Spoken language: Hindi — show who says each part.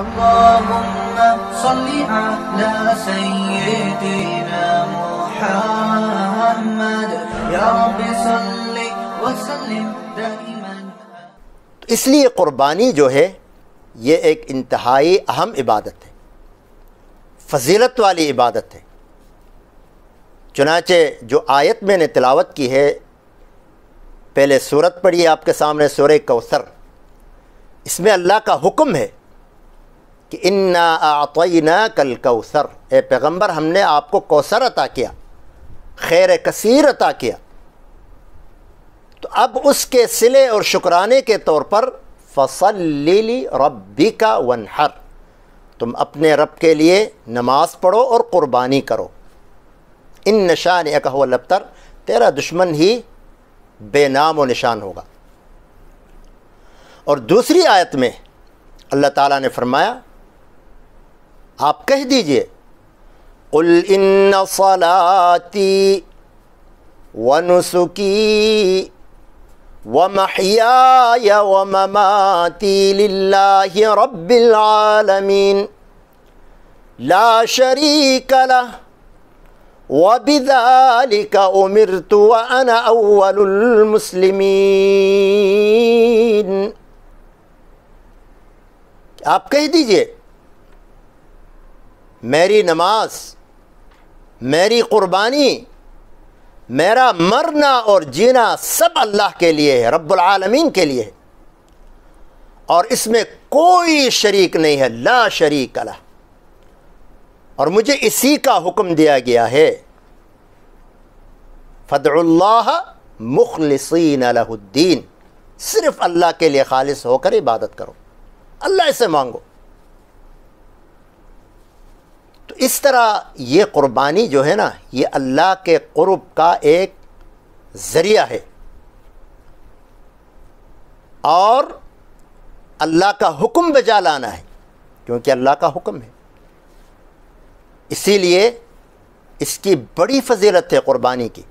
Speaker 1: اللهم صل على سيدنا محمد يا رب صل وسلم دائما इसलिए क़ुरबानी जो है ये एक इंतहाई अहम इबादत है फजीलत वाली इबादत है चुनाचे जो आयत मैंने तिलावत की है पहले सूरत पढ़ी आपके सामने सूर कौसर इसमें अल्लाह का हुक्म है कि इन्ना आतना कल कौसर ए पैगम्बर हमने आपको कौसर अता किया खैर कसीर अता किया तो अब उसके सिले और शुक्राने के तौर पर फसल लीली रबी का वनहर तुम अपने रब के लिए नमाज पढ़ो और क़ुरबानी करो इन निशान अकहलबतर तेरा दुश्मन ही बेनाम व निशान होगा और दूसरी आयत में अल्लाह ताला ने फरमाया آپ کہہ دیجئے قُلْ إِنَّ صَلَاتِ وَنُسُكِ وَمَحْيَايَ وَمَمَاتِ لِلَّهِ رَبِّ الْعَالَمِينَ لَا شَرِيكَ لَهُ وَبِذَلِكَ أُمِرْتُ وَأَنَا أَوَّلُ الْمُسْلِمِينَ آپ کہہ دیجئے मेरी नमाज मेरी क़ुरबानी मेरा मरना और जीना सब अल्लाह के लिए है रब्लमीन के लिए है और इसमें कोई शरीक नहीं है ला शरीक अला और मुझे इसी का हुक्म दिया गया है फ़तल्ला मुखलसिन अलहुद्दीन सिर्फ़ अल्लाह के लिए खालिस होकर इबादत करो अल्लाह से मांगो इस तरह ये क़ुरबानी जो है ना ये अल्लाह के क़ुरब का एक ज़रिया है और अल्लाह का हुक्म बजा लाना है क्योंकि अल्लाह का हुक्म है इसीलिए इसकी बड़ी फजीलत है क़ुरबानी की